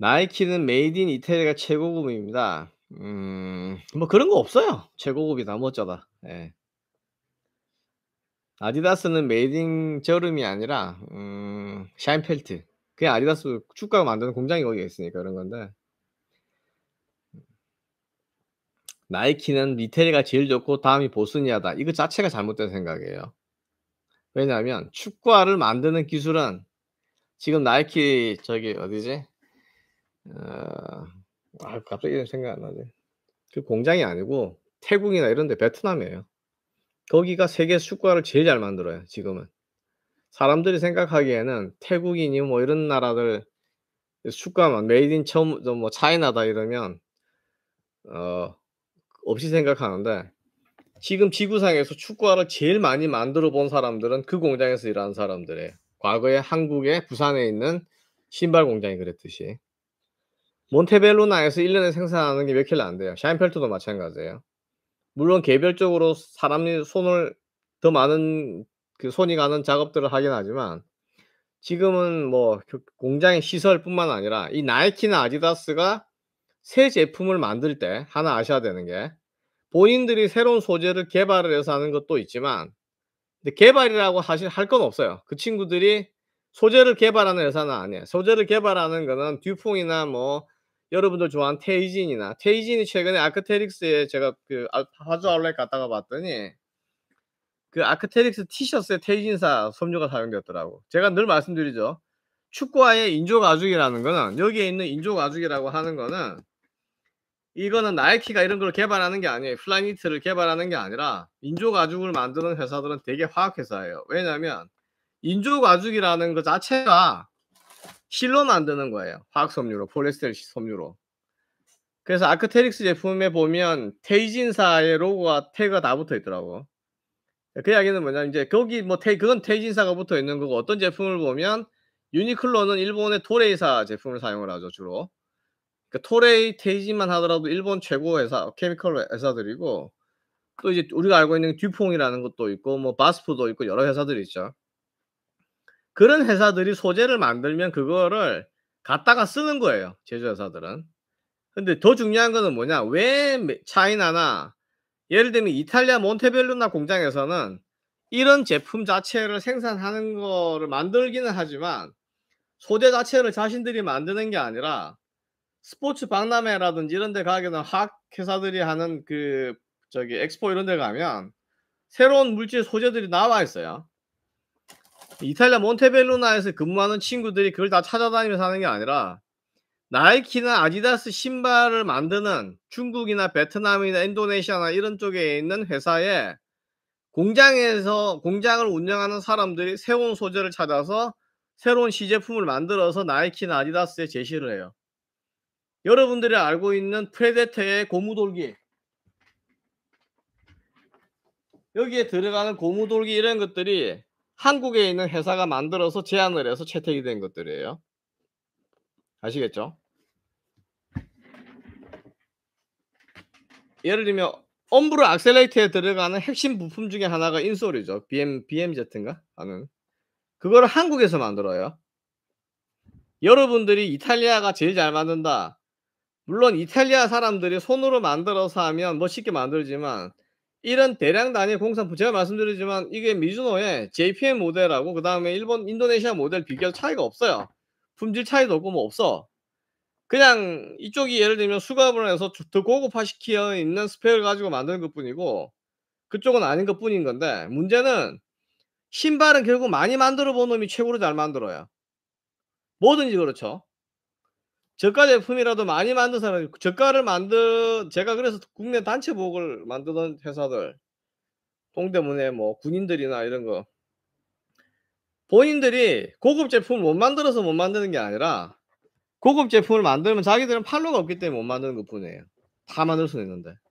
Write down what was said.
나이키는 메이드 인 이태리가 최고급입니다. 음, 뭐 그런 거 없어요. 최고급이다, 뭐 어쩌다. 예. 아디다스는 메이드 인 저름이 아니라, 음, 샤인 펠트. 그냥 아디다스 축가 만드는 공장이 거기에 있으니까 그런 건데. 나이키는 이테리가 제일 좋고 다음이 보스니아다. 이거 자체가 잘못된 생각이에요. 왜냐하면 축구화를 만드는 기술은 지금 나이키 저기 어디지? 아, 아, 갑자기 생각 안 나네. 그 공장이 아니고 태국이나 이런데 베트남이에요. 거기가 세계 수구를 제일 잘 만들어요. 지금은 사람들이 생각하기에는 태국이니 뭐 이런 나라들 수구만 메이드 인 처음 좀뭐 차이나다 이러면 어 없이 생각하는데 지금 지구상에서 축구화를 제일 많이 만들어 본 사람들은 그 공장에서 일하는 사람들의 과거에 한국의 부산에 있는 신발 공장이 그랬듯이 몬테벨로나에서 1년에 생산하는 게 몇 킬로 안 돼요. 샤인펠트도 마찬가지예요. 물론 개별적으로 사람이 손을 더 많은 그 손이 가는 작업들을 하긴 하지만 지금은 뭐 그 공장의 시설뿐만 아니라 이 나이키나 아디다스가 새 제품을 만들 때 하나 아셔야 되는 게 본인들이 새로운 소재를 개발을 해서 하는 것도 있지만 근데 개발이라고 사실 할 건 없어요. 그 친구들이 소재를 개발하는 회사는 아니에요. 소재를 개발하는 거는 듀퐁이나 뭐 여러분들 좋아하는 테이진이나 테이진이 최근에 아크테릭스에 제가 그 아, 화주 아울렛 갔다가 봤더니 그 아크테릭스 티셔츠에 테이진사 섬유가 사용되었더라고. 제가 늘 말씀드리죠. 축구화의 인조 가죽이라는 거는 여기에 있는 인조 가죽이라고 하는 거는 이거는 나이키가 이런 걸 개발하는 게 아니에요. 플라니트를 개발하는 게 아니라 인조 가죽을 만드는 회사들은 되게 화학 회사예요. 왜냐하면 인조 가죽이라는 것 그 자체가 실로 만드는 거예요. 화학 섬유로, 폴리스테르 섬유로. 그래서 아크테릭스 제품에 보면 테이진사의 로고가 테가 다 붙어 있더라고. 그 이야기는 뭐냐면 이제 거기 뭐 테, 그건 테이진사가 붙어 있는 거고 어떤 제품을 보면 유니클로는 일본의 토레이사 제품을 사용을 하죠 주로. 그러니까 토레이 테이진만 하더라도 일본 최고 회사 케미컬 회사들이고 또 이제 우리가 알고 있는 듀퐁이라는 것도 있고 뭐 바스프도 있고 여러 회사들이 있죠. 그런 회사들이 소재를 만들면 그거를 갖다가 쓰는 거예요. 제조회사들은. 근데 더 중요한 거는 뭐냐? 왜 차이나나 예를 들면 이탈리아 몬테벨루나 공장에서는 이런 제품 자체를 생산하는 거를 만들기는 하지만 소재 자체를 자신들이 만드는 게 아니라 스포츠 박람회라든지 이런 데 가게는 학 회사들이 하는 그 저기 엑스포 이런 데 가면 새로운 물질 소재들이 나와 있어요. 이탈리아 몬테벨로나에서 근무하는 친구들이 그걸 다 찾아다니면서 하는 게 아니라 나이키나 아디다스 신발을 만드는 중국이나 베트남이나 인도네시아나 이런 쪽에 있는 회사에 공장에서 공장을 운영하는 사람들이 새로운 소재를 찾아서 새로운 시제품을 만들어서 나이키나 아디다스에 제시를 해요. 여러분들이 알고 있는 프레데테의 고무돌기 여기에 들어가는 고무돌기 이런 것들이 한국에 있는 회사가 만들어서 제안을 해서 채택이 된 것들이에요. 아시겠죠? 예를 들면 엄브로 액셀레이트에 들어가는 핵심 부품 중에 하나가 인솔이죠. BM, BMZ인가? 하는. 그걸 한국에서 만들어요. 여러분들이 이탈리아가 제일 잘 만든다. 물론 이탈리아 사람들이 손으로 만들어서 하면 멋있게 만들지만 이런 대량 단위 공산품 제가 말씀드리지만 이게 미주노의 JPM 모델하고 그 다음에 일본 인도네시아 모델 비교할 차이가 없어요. 품질 차이도 없고 뭐 없어. 그냥 이쪽이 예를 들면 수갑을 해서 더 고급화 시키어 있는 스펙을 가지고 만드는 것 뿐이고 그쪽은 아닌 것 뿐인 건데 문제는 신발은 결국 많이 만들어 본 놈이 최고로 잘 만들어요. 뭐든지 그렇죠. 저가 제품이라도 많이 만든 사람, 저가를 만든, 제가 그래서 국내 단체복을 만드는 회사들, 동대문에 뭐 군인들이나 이런 거, 본인들이 고급 제품을 못 만들어서 못 만드는 게 아니라, 고급 제품을 만들면 자기들은 팔로가 없기 때문에 못 만드는 것 뿐이에요. 다 만들 수는 있는데.